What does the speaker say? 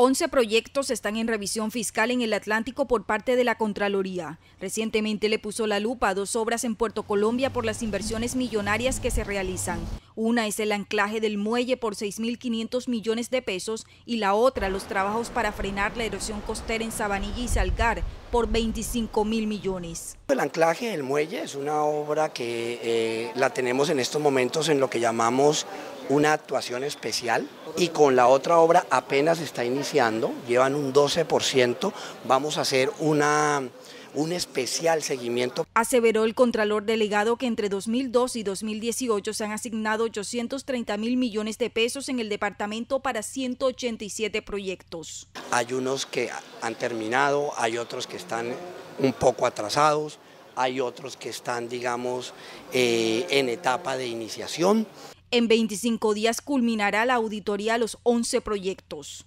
11 proyectos están en revisión fiscal en el Atlántico por parte de la Contraloría. Recientemente le puso la lupa a dos obras en Puerto Colombia por las inversiones millonarias que se realizan. Una es el anclaje del muelle por 6.500 millones de pesos y la otra los trabajos para frenar la erosión costera en Sabanilla y Salgar por 25.000 mil millones. El anclaje del muelle es una obra que eh, la tenemos en estos momentos en lo que llamamos una actuación especial y con la otra obra apenas está iniciando, llevan un 12%, vamos a hacer una un especial seguimiento. Aseveró el Contralor Delegado que entre 2002 y 2018 se han asignado 830 mil millones de pesos en el departamento para 187 proyectos. Hay unos que han terminado, hay otros que están un poco atrasados, hay otros que están, digamos, eh, en etapa de iniciación. En 25 días culminará la auditoría a los 11 proyectos.